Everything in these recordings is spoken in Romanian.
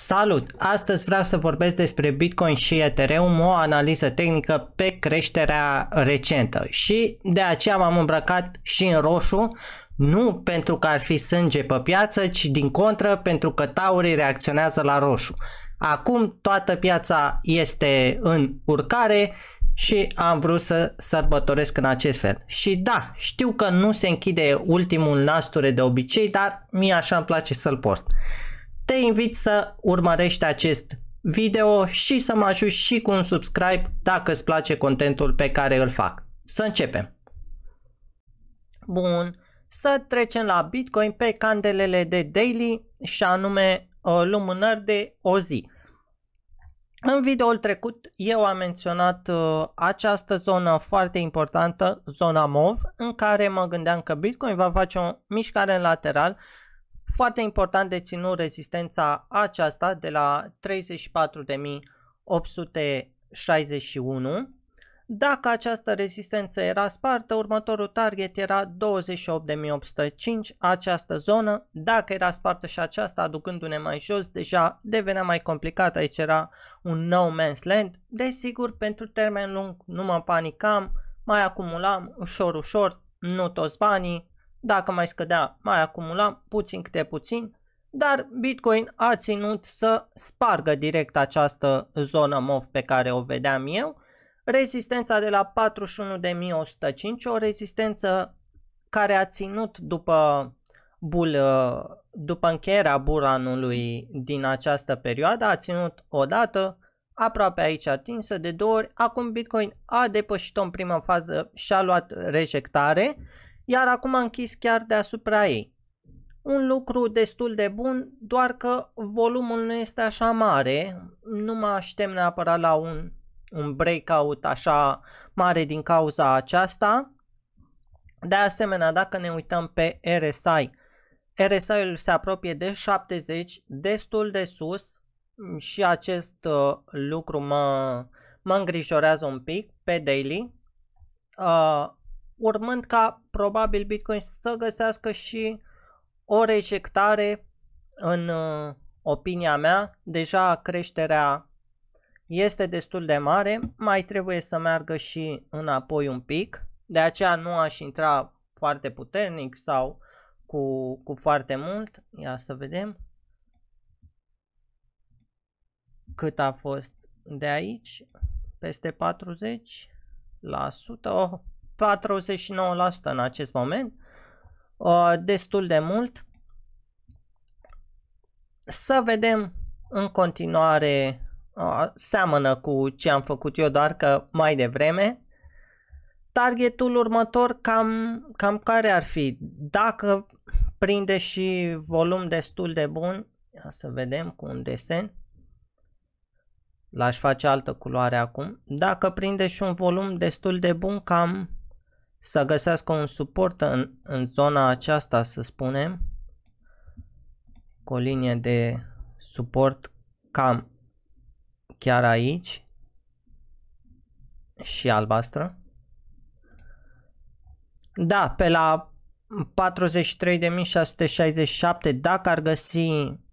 Salut! Astăzi vreau să vorbesc despre Bitcoin și Ethereum, o analiză tehnică pe creșterea recentă și de aceea m-am îmbrăcat și în roșu, nu pentru că ar fi sânge pe piață, ci din contră pentru că taurii reacționează la roșu. Acum toată piața este în urcare și am vrut să sărbătoresc în acest fel. Și da, știu că nu se închide ultimul nasture de obicei, dar mie așa îmi place să-l port. Te invit să urmărești acest video și să mă ajuți și cu un subscribe dacă îți place contentul pe care îl fac. Să începem! Bun, să trecem la Bitcoin pe candelele de daily și anume lumânări de o zi. În videoul trecut eu am menționat această zonă foarte importantă, zona MOV, în care mă gândeam că Bitcoin va face o mișcare în lateral foarte important de ținut rezistența aceasta de la 34.861. Dacă această rezistență era spartă, următorul target era 28.805, această zonă. Dacă era spartă și aceasta, aducându-ne mai jos, deja devenea mai complicat. Aici era un no man's land. Desigur, pentru termen lung nu mă panicam, mai acumulam ușor, ușor, nu toți banii, dacă mai scădea, mai acumula puțin câte puțin, dar Bitcoin a ținut să spargă direct această zonă MOV pe care o vedeam eu. Rezistența de la 41.105, o rezistență care a ținut după, bul, după încheierea buranului din această perioadă, a ținut odată aproape aici atinsă de două ori. Acum Bitcoin a depășit-o în prima fază și a luat rejectare iar acum a închis chiar deasupra ei. Un lucru destul de bun, doar că volumul nu este așa mare, nu mă aștept neapărat la un, un breakout așa mare din cauza aceasta. De asemenea, dacă ne uităm pe RSI, RSI-ul se apropie de 70, destul de sus și acest uh, lucru mă, mă îngrijorează un pic pe daily. Uh, urmând ca probabil Bitcoin să găsească și o rejectare în uh, opinia mea. Deja creșterea este destul de mare, mai trebuie să meargă și înapoi un pic, de aceea nu aș intra foarte puternic sau cu, cu foarte mult. Ia să vedem cât a fost de aici, peste 40%. Oh, 49% în acest moment, uh, destul de mult. Să vedem în continuare, uh, seamănă cu ce am făcut eu, doar că mai devreme. Targetul următor cam, cam care ar fi? Dacă prinde și volum destul de bun, ia să vedem cu un desen. L-aș face altă culoare acum. Dacă prinde și un volum destul de bun, cam să găsească un suport în, în zona aceasta, să spunem, cu o linie de suport cam chiar aici și albastră. Da, pe la 43.667, dacă ar găsi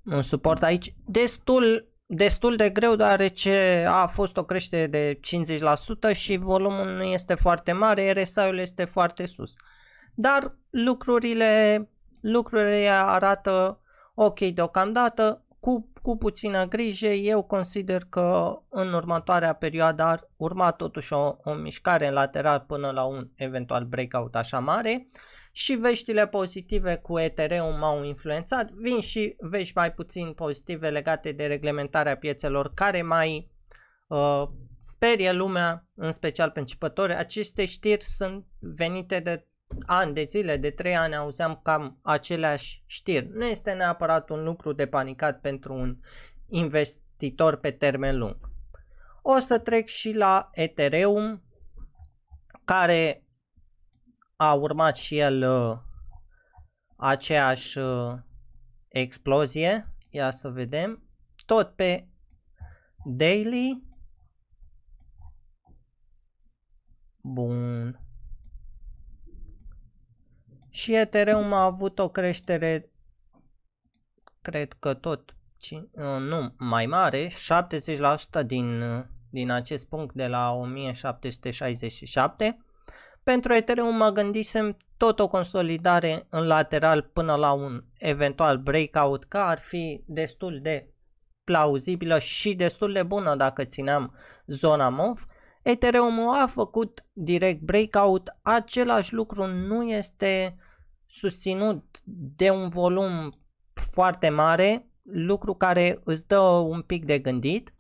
un suport aici, destul destul de greu deoarece a fost o creștere de 50% și volumul nu este foarte mare, RSI-ul este foarte sus. Dar lucrurile, lucrurile arată ok deocamdată, cu, cu puțină grijă, eu consider că în următoarea perioadă ar urma totuși o, o mișcare lateral până la un eventual breakout așa mare. Uh, și veștile pozitive cu Ethereum m-au influențat, vin și vești mai puțin pozitive legate de reglementarea piețelor care mai uh, sperie lumea, în special pe începători. Aceste știri sunt venite de ani de zile, de 3 ani auzeam cam aceleași știri. Nu este neapărat un lucru de panicat pentru un investitor pe termen lung. O să trec și la Ethereum, care a urmat și el uh, aceeași uh, explozie. Ia să vedem. Tot pe daily. Bun. Și Ethereum a avut o creștere, cred că tot, uh, nu, mai mare, 70% din, din acest punct de la 1767. Pentru Ethereum mă gândisem tot o consolidare în lateral până la un eventual breakout, care ar fi destul de plauzibilă și destul de bună dacă țineam zona MOV. Ethereum a făcut direct breakout, același lucru nu este susținut de un volum foarte mare, lucru care îți dă un pic de gândit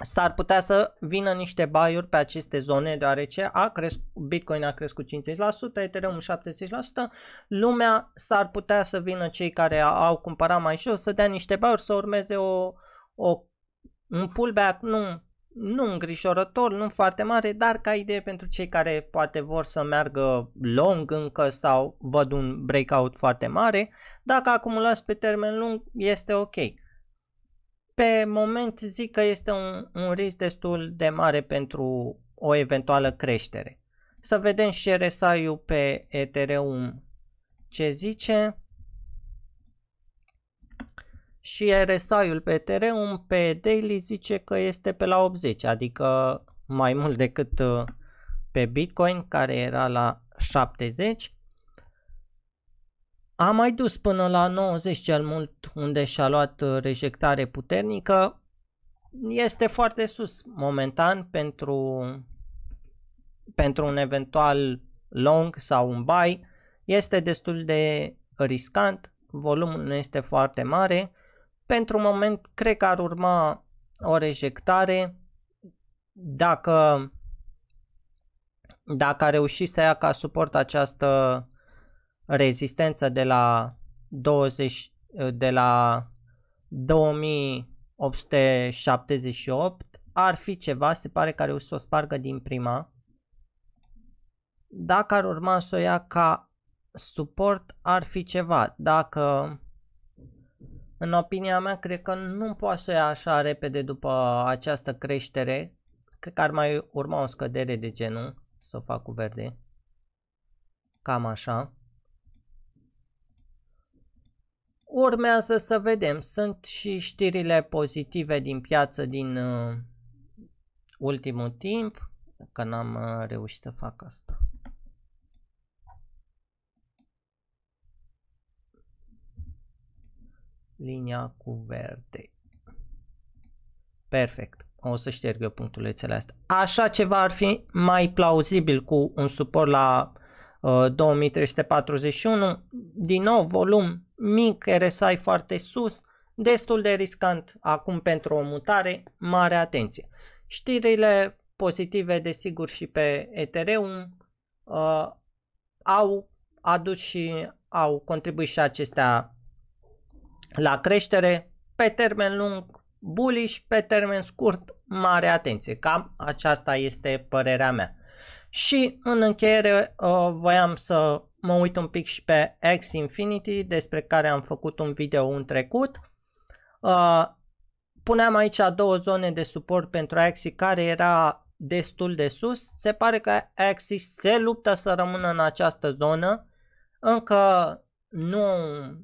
s-ar putea să vină niște buy-uri pe aceste zone, deoarece a cresc, Bitcoin a crescut 50%, Ethereum 70%, lumea s-ar putea să vină cei care au cumpărat mai jos să dea niște buy-uri, să urmeze o, o, un pullback, nu, nu îngrijorător, nu foarte mare, dar ca idee pentru cei care poate vor să meargă long încă sau văd un breakout foarte mare, dacă acumulați pe termen lung este ok pe moment zic că este un, un risc destul de mare pentru o eventuală creștere. Să vedem și RSI-ul pe Ethereum ce zice. Și RSI-ul pe Ethereum pe daily zice că este pe la 80, adică mai mult decât uh, pe Bitcoin care era la 70. A mai dus până la 90 cel mult unde și-a luat uh, rejectare puternică. Este foarte sus momentan pentru, pentru un eventual long sau un buy. Este destul de riscant, volumul nu este foarte mare. Pentru moment cred că ar urma o rejectare dacă, dacă a reușit să ia ca suport această rezistență de la 20 de la 2878 ar fi ceva, se pare că o să o spargă din prima. Dacă ar urma să o ia ca suport ar fi ceva, dacă în opinia mea cred că nu poate să o ia așa repede după această creștere, cred că ar mai urma o scădere de genul, să o fac cu verde, cam așa. Urmează să vedem. Sunt și știrile pozitive din piață din uh, ultimul timp, că n-am uh, reușit să fac asta. Linia cu verde. Perfect. O să eu punctulețele astea. Așa ceva ar fi mai plauzibil cu un suport la uh, 2341. Din nou, volum mic, RSI foarte sus, destul de riscant acum pentru o mutare, mare atenție. Știrile pozitive, desigur, și pe Ethereum uh, au adus și au contribuit și acestea la creștere. Pe termen lung, bullish, pe termen scurt, mare atenție. Cam aceasta este părerea mea. Și în încheiere uh, voiam să mă uit un pic și pe X Infinity, despre care am făcut un video în trecut. Uh, puneam aici două zone de suport pentru Axi care era destul de sus. Se pare că Axi se luptă să rămână în această zonă. Încă nu,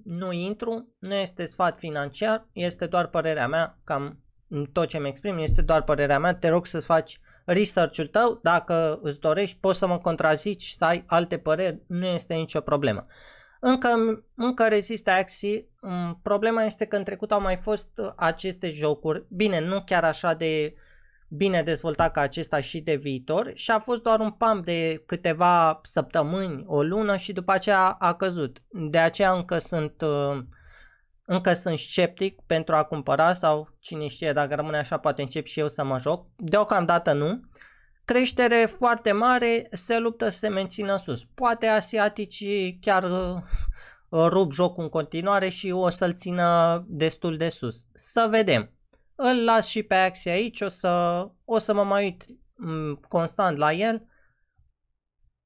nu intru, nu este sfat financiar, este doar părerea mea, cam tot ce mi exprim este doar părerea mea. Te rog să-ți faci research-ul tău, dacă îți dorești, poți să mă contrazici și să ai alte păreri, nu este nicio problemă. Încă, încă rezistă Axie, problema este că în trecut au mai fost uh, aceste jocuri, bine, nu chiar așa de bine dezvoltat ca acesta și de viitor și a fost doar un pam de câteva săptămâni, o lună și după aceea a căzut. De aceea încă sunt uh, încă sunt sceptic pentru a cumpăra sau cine știe dacă rămâne așa poate încep și eu să mă joc. Deocamdată nu. Creștere foarte mare, se luptă să se mențină sus. Poate asiaticii chiar uh, rup jocul în continuare și o să-l țină destul de sus. Să vedem. Îl las și pe Axie aici, o să, o să mă mai uit mm, constant la el.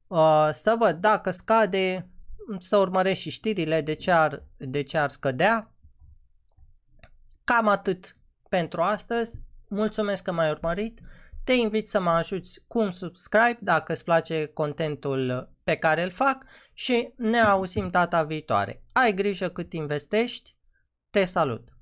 Uh, să văd dacă scade, să urmăresc și știrile de ce ar, de ce ar scădea. Cam atât pentru astăzi. Mulțumesc că m-ai urmărit. Te invit să mă ajuți cu un subscribe dacă îți place contentul pe care îl fac și ne auzim data viitoare. Ai grijă cât investești. Te salut!